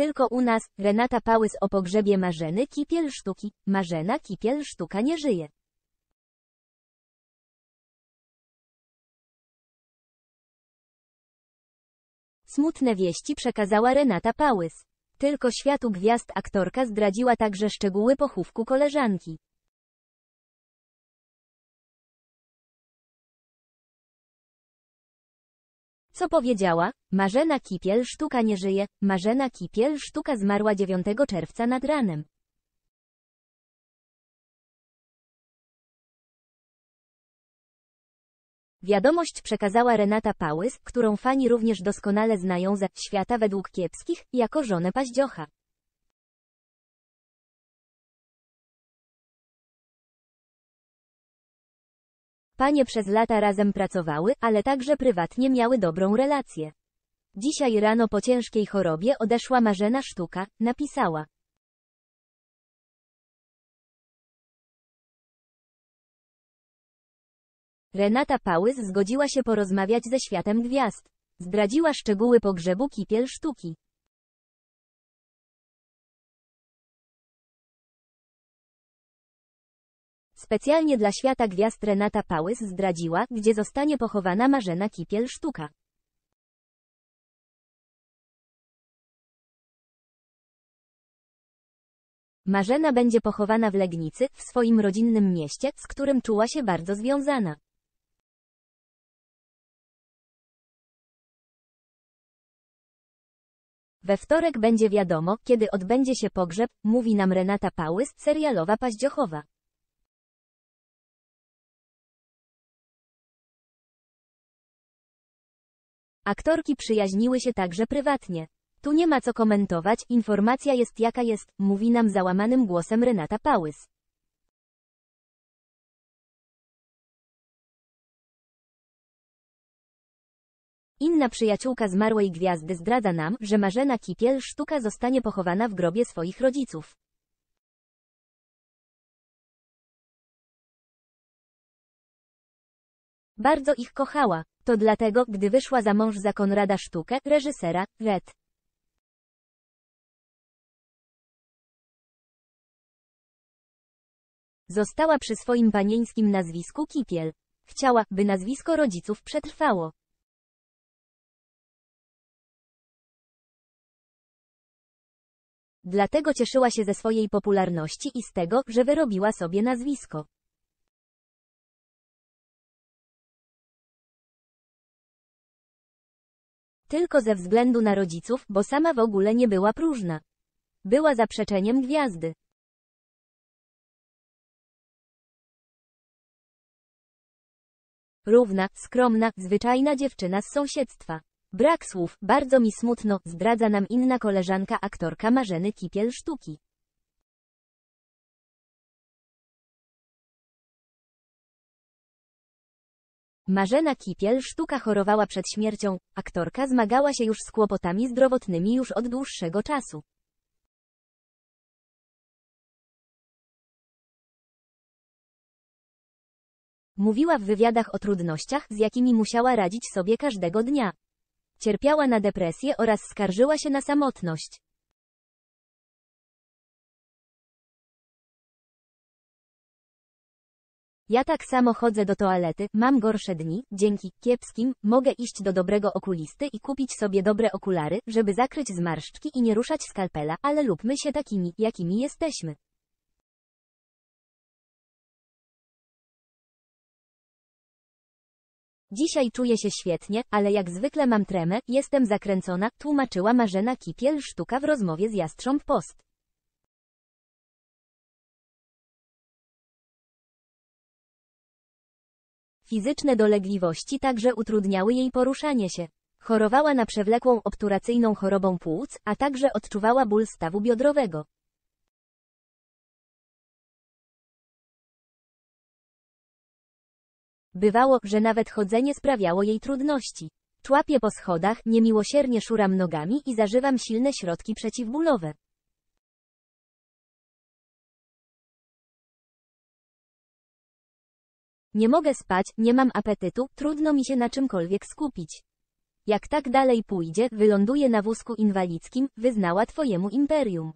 tylko u nas, Renata Pałys o pogrzebie Marzeny Kipiel Sztuki. Marzena Kipiel Sztuka nie żyje. Smutne wieści przekazała Renata Pałys. Tylko światu gwiazd aktorka zdradziła także szczegóły pochówku koleżanki. Co powiedziała? Marzena Kipiel sztuka nie żyje, Marzena Kipiel sztuka zmarła 9 czerwca nad ranem. Wiadomość przekazała Renata Pałys, którą fani również doskonale znają ze świata według kiepskich, jako żonę Paździocha. Panie przez lata razem pracowały, ale także prywatnie miały dobrą relację. Dzisiaj rano po ciężkiej chorobie odeszła Marzena Sztuka, napisała. Renata Pałys zgodziła się porozmawiać ze światem gwiazd. Zdradziła szczegóły pogrzebu Kipiel Sztuki. Specjalnie dla świata gwiazd Renata Pałys zdradziła, gdzie zostanie pochowana Marzena Kipiel-Sztuka. Marzena będzie pochowana w Legnicy, w swoim rodzinnym mieście, z którym czuła się bardzo związana. We wtorek będzie wiadomo, kiedy odbędzie się pogrzeb, mówi nam Renata Pałys, serialowa paździochowa. Aktorki przyjaźniły się także prywatnie. Tu nie ma co komentować, informacja jest jaka jest, mówi nam załamanym głosem Renata Pałys. Inna przyjaciółka zmarłej gwiazdy zdradza nam, że Marzena Kipiel sztuka zostanie pochowana w grobie swoich rodziców. Bardzo ich kochała to dlatego, gdy wyszła za mąż za Konrada Sztukę, reżysera, Red. Została przy swoim panieńskim nazwisku Kipiel. Chciała, by nazwisko rodziców przetrwało. Dlatego cieszyła się ze swojej popularności i z tego, że wyrobiła sobie nazwisko. Tylko ze względu na rodziców, bo sama w ogóle nie była próżna. Była zaprzeczeniem gwiazdy. Równa, skromna, zwyczajna dziewczyna z sąsiedztwa. Brak słów, bardzo mi smutno, zdradza nam inna koleżanka aktorka Marzeny Kipiel Sztuki. Marzena Kipiel sztuka chorowała przed śmiercią, aktorka zmagała się już z kłopotami zdrowotnymi już od dłuższego czasu. Mówiła w wywiadach o trudnościach, z jakimi musiała radzić sobie każdego dnia. Cierpiała na depresję oraz skarżyła się na samotność. Ja tak samo chodzę do toalety, mam gorsze dni, dzięki kiepskim, mogę iść do dobrego okulisty i kupić sobie dobre okulary, żeby zakryć zmarszczki i nie ruszać skalpela, ale lubmy się takimi, jakimi jesteśmy. Dzisiaj czuję się świetnie, ale jak zwykle mam tremę, jestem zakręcona, tłumaczyła Marzena Kipiel sztuka w rozmowie z Jastrząb Post. Fizyczne dolegliwości także utrudniały jej poruszanie się. Chorowała na przewlekłą obturacyjną chorobą płuc, a także odczuwała ból stawu biodrowego. Bywało, że nawet chodzenie sprawiało jej trudności. Człapie po schodach, niemiłosiernie szuram nogami i zażywam silne środki przeciwbólowe. Nie mogę spać, nie mam apetytu, trudno mi się na czymkolwiek skupić. Jak tak dalej pójdzie, wyląduje na wózku inwalidzkim, wyznała twojemu imperium.